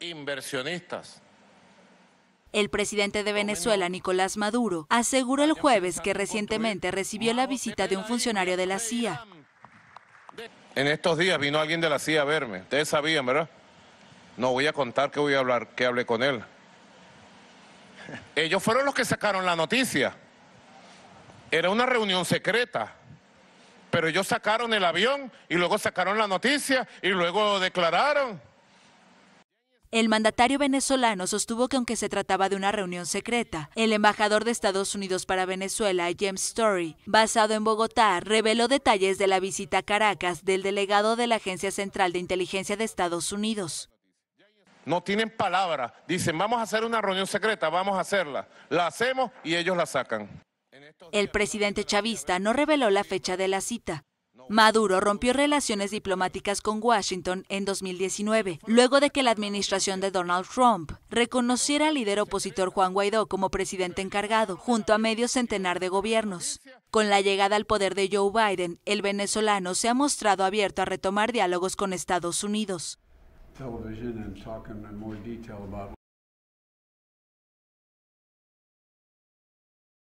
inversionistas. El presidente de Venezuela, Nicolás Maduro, aseguró el jueves que recientemente recibió la visita de un funcionario de la CIA. En estos días vino alguien de la CIA a verme. Ustedes sabían, ¿verdad? No voy a contar que voy a hablar, que hablé con él. Ellos fueron los que sacaron la noticia. Era una reunión secreta. Pero ellos sacaron el avión y luego sacaron la noticia y luego declararon. El mandatario venezolano sostuvo que aunque se trataba de una reunión secreta, el embajador de Estados Unidos para Venezuela, James Story, basado en Bogotá, reveló detalles de la visita a Caracas del delegado de la Agencia Central de Inteligencia de Estados Unidos. No tienen palabra. Dicen, vamos a hacer una reunión secreta, vamos a hacerla. La hacemos y ellos la sacan. El presidente chavista no reveló la fecha de la cita, Maduro rompió relaciones diplomáticas con Washington en 2019, luego de que la administración de Donald Trump reconociera al líder opositor Juan Guaidó como presidente encargado, junto a medio centenar de gobiernos. Con la llegada al poder de Joe Biden, el venezolano se ha mostrado abierto a retomar diálogos con Estados Unidos.